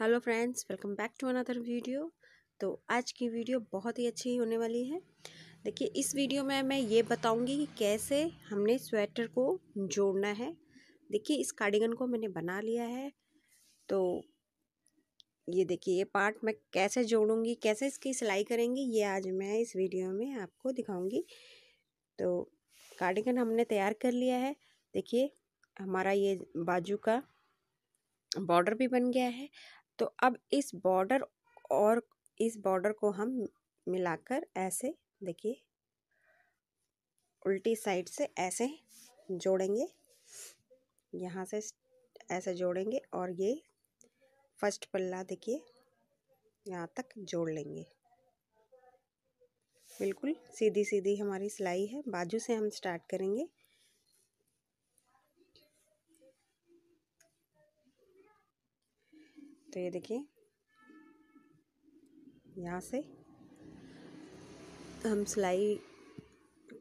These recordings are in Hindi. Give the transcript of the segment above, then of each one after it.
hello friends welcome back to another video तो आज की वीडियो बहुत ही अच्छी होने वाली है देखिए इस वीडियो में मैं ये बताऊंगी कि कैसे हमने स्वेटर को जोड़ना है देखिए इस कार्डिगन को मैंने बना लिया है तो ये देखिए ये पार्ट मैं कैसे जोड़ूंगी कैसे इसकी सिलाई करेंगी ये आज मैं इस वीडियो में आपको दिखाऊँगी तो कार्डिगन हमने तैयार कर लिया है देखिए हमारा ये बाजू का बॉर्डर भी बन गया है तो अब इस बॉर्डर और इस बॉर्डर को हम मिलाकर ऐसे देखिए उल्टी साइड से ऐसे जोड़ेंगे यहाँ से ऐसे जोड़ेंगे और ये फर्स्ट पल्ला देखिए यहाँ तक जोड़ लेंगे बिल्कुल सीधी सीधी हमारी सिलाई है बाजू से हम स्टार्ट करेंगे तो ये देखिए यहाँ से हम सिलाई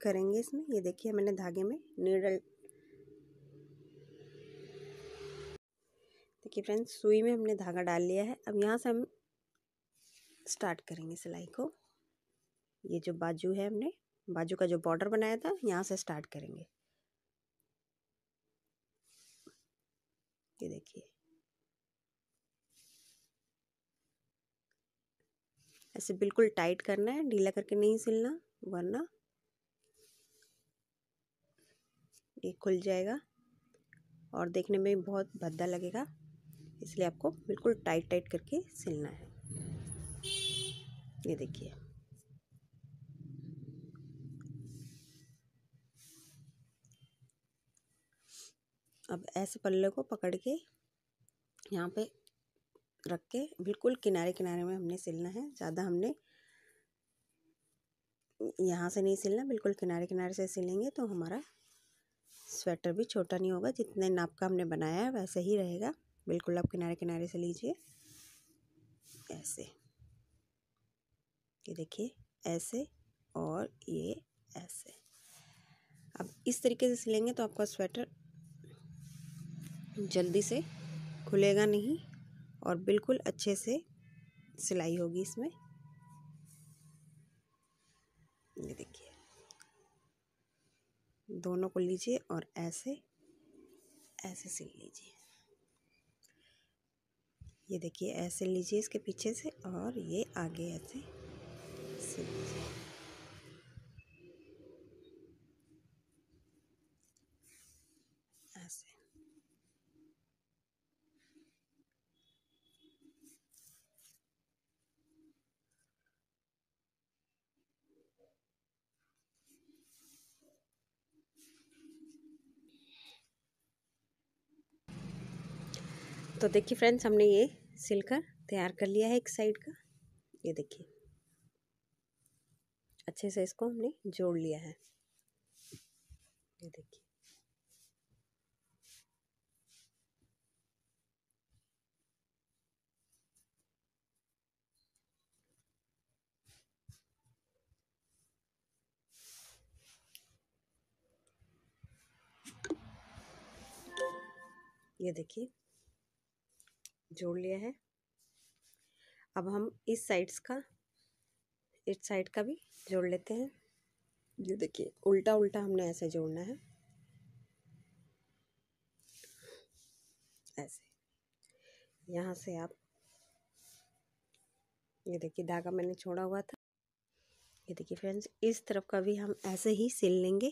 करेंगे इसमें ये देखिए मैंने धागे में नीडल देखिए फ्रेंड्स सुई में हमने धागा डाल लिया है अब यहाँ से हम स्टार्ट करेंगे सिलाई को ये जो बाजू है हमने बाजू का जो बॉर्डर बनाया था यहाँ से स्टार्ट करेंगे ये देखिए ऐसे बिल्कुल टाइट करना है ढीला करके नहीं सिलना वरना ये खुल जाएगा और देखने में बहुत भद्दा लगेगा इसलिए आपको बिल्कुल टाइट टाइट करके सिलना है ये देखिए अब ऐसे पल्ले को पकड़ के यहाँ पे रख के बिल्कुल किनारे किनारे में हमने सिलना है ज़्यादा हमने यहाँ से नहीं सिलना बिल्कुल किनारे किनारे से सिलेंगे तो हमारा स्वेटर भी छोटा नहीं होगा जितने नाप का हमने बनाया है वैसे ही रहेगा बिल्कुल आप किनारे किनारे से लीजिए ऐसे ये देखिए ऐसे और ये ऐसे अब इस तरीके से सिलेंगे तो आपका स्वेटर जल्दी से खुलेगा नहीं और बिल्कुल अच्छे से सिलाई होगी इसमें ये देखिए दोनों को लीजिए और ऐसे ऐसे सिल लीजिए ये देखिए ऐसे लीजिए इसके पीछे से और ये आगे ऐसे सिल लीजिए तो देखिए फ्रेंड्स हमने ये सिलकर तैयार कर लिया है एक साइड का ये देखिए अच्छे से इसको हमने जोड़ लिया है ये देखिए ये देखिए जोड़ लिया है अब हम इस साइड्स का इस साइड का भी जोड़ लेते हैं ये देखिए उल्टा उल्टा हमने ऐसे जोड़ना है ऐसे यहाँ से आप ये देखिए धागा मैंने छोड़ा हुआ था ये देखिए फ्रेंड्स इस तरफ का भी हम ऐसे ही सिल लेंगे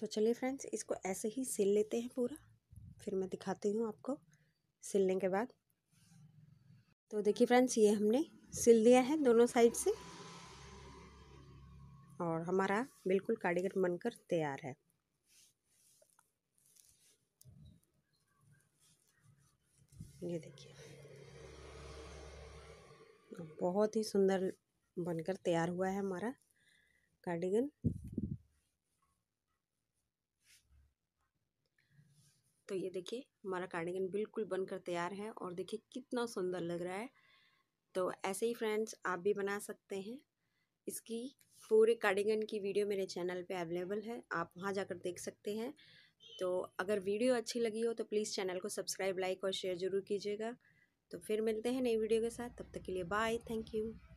तो चलिए फ्रेंड्स इसको ऐसे ही सिल लेते हैं पूरा फिर मैं दिखाती हूँ आपको सिलने के बाद तो देखिए फ्रेंड्स ये हमने सिल दिया है दोनों साइड से और हमारा बिल्कुल कार्डिगन बनकर तैयार है ये देखिए बहुत ही सुंदर बनकर तैयार हुआ है हमारा कार्डिगन तो ये देखिए हमारा कार्डिगन बिल्कुल बनकर तैयार है और देखिए कितना सुंदर लग रहा है तो ऐसे ही फ्रेंड्स आप भी बना सकते हैं इसकी पूरे कार्डिगन की वीडियो मेरे चैनल पे अवेलेबल है आप वहाँ जाकर देख सकते हैं तो अगर वीडियो अच्छी लगी हो तो प्लीज़ चैनल को सब्सक्राइब लाइक और शेयर ज़रूर कीजिएगा तो फिर मिलते हैं नई वीडियो के साथ तब तक के लिए बाय थैंक यू